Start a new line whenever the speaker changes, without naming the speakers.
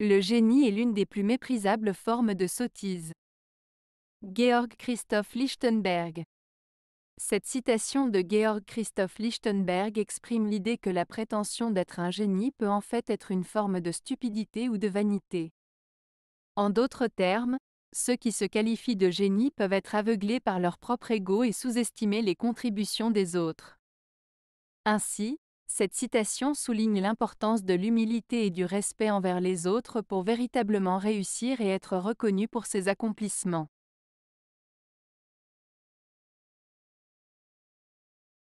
Le génie est l'une des plus méprisables formes de sottise. Georg Christoph Lichtenberg Cette citation de Georg Christoph Lichtenberg exprime l'idée que la prétention d'être un génie peut en fait être une forme de stupidité ou de vanité. En d'autres termes, ceux qui se qualifient de génie peuvent être aveuglés par leur propre ego et sous-estimer les contributions des autres. Ainsi, cette citation souligne l'importance de l'humilité et du respect envers les autres pour véritablement réussir et être reconnu pour ses accomplissements.